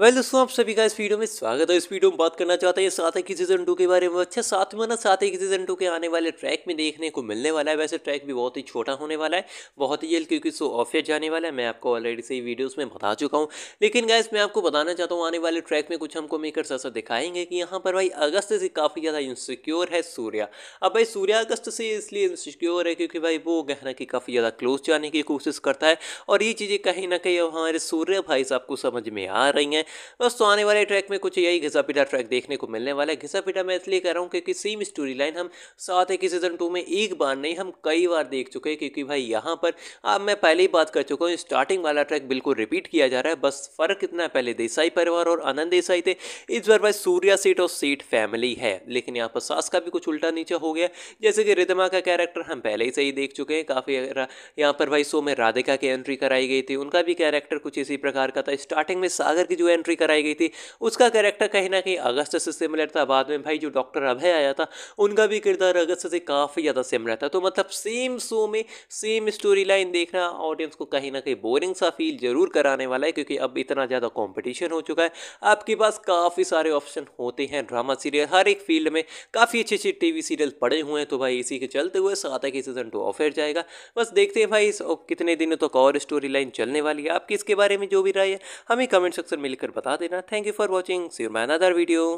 well दोस्तों आप सभी का इस वीडियो में स्वागत है इस वीडियो में बात करना चाहते हैं साथ ही सीजन टू के बारे में अच्छा साथ में ना साथ ही सीजन टू के आने वाले ट्रैक में देखने को मिलने वाला है वैसे ट्रैक भी बहुत ही छोटा होने वाला है बहुत ही जल्द क्योंकि सो ऑफियर जाने वाला है मैं आपको ऑलरेडी से ही वीडियोज़ में बता चुका हूँ लेकिन गाय मैं आपको बताना चाहता हूँ आने वाले ट्रैक में कुछ हमको मेकर्स ऐसा दिखाएंगे कि यहाँ पर भाई अगस्त से काफ़ी ज़्यादा इनसिक्योर है सूर्या अब भाई सूर्या अगस्त से इसलिए इनसिक्योर है क्योंकि भाई वो गहना की काफ़ी ज़्यादा क्लोज जाने की कोशिश करता है और ये चीज़ें कहीं ना कहीं अब हमारे सूर्य भाई साहब को समझ में आ रही हैं बस तो आने वाले ट्रैक में कुछ यही घिसा पिटा ट्रैक देखने को मिलने वाला है घिसा पिटा मैं इसलिए कह रहा हूँ क्योंकि सेम स्टोरी लाइन हम साथ है सीजन टू में एक बार नहीं हम कई बार देख चुके हैं क्योंकि भाई यहाँ पर अब मैं पहले ही बात कर चुका हूँ स्टार्टिंग वाला ट्रैक बिल्कुल रिपीट किया जा रहा है बस फर्क इतना पहले देसाई परिवार और आनंद देसाई थे इस बार भाई सूर्या सेठ और सेठ फैमिली है लेकिन यहाँ पर सास का भी कुछ उल्टा नीचे हो गया जैसे कि रिदमा का कैरेक्टर हम पहले ही सही देख चुके हैं काफ़ी यहाँ पर भाई शो में राधिका की एंट्री कराई गई थी उनका भी कैरेक्टर कुछ इसी प्रकार का था स्टार्टिंग में सागर की जो है एंट्री कराई गई थी उसका कैरेक्टर कहीं ना कहीं अगस्त से सिमिलर था बाद में भाई जो डॉक्टर अभय आया था उनका भी किरदार अगस्त से काफ़ी ज़्यादा सिमिलर था तो मतलब सेम शो में सेम स्टोरी लाइन देखना ऑडियंस को कहीं ना कहीं बोरिंग सा फील जरूर कराने वाला है क्योंकि अब इतना ज़्यादा कॉम्पिटिशन हो चुका है आपके पास काफ़ी सारे ऑप्शन होते हैं ड्रामा सीरियल हर एक फील्ड में काफ़ी अच्छे अच्छे टी सीरियल पड़े हुए हैं तो भाई इसी के चलते हुए साथ ही सीज़न टू ऑफेयर जाएगा बस देखते हैं भाई कितने दिनों तक और स्टोरी लाइन चलने वाली है आपकी इसके बारे में जो भी राय है हमें कमेंट सेक्शन में बता देना thank you for watching see man other video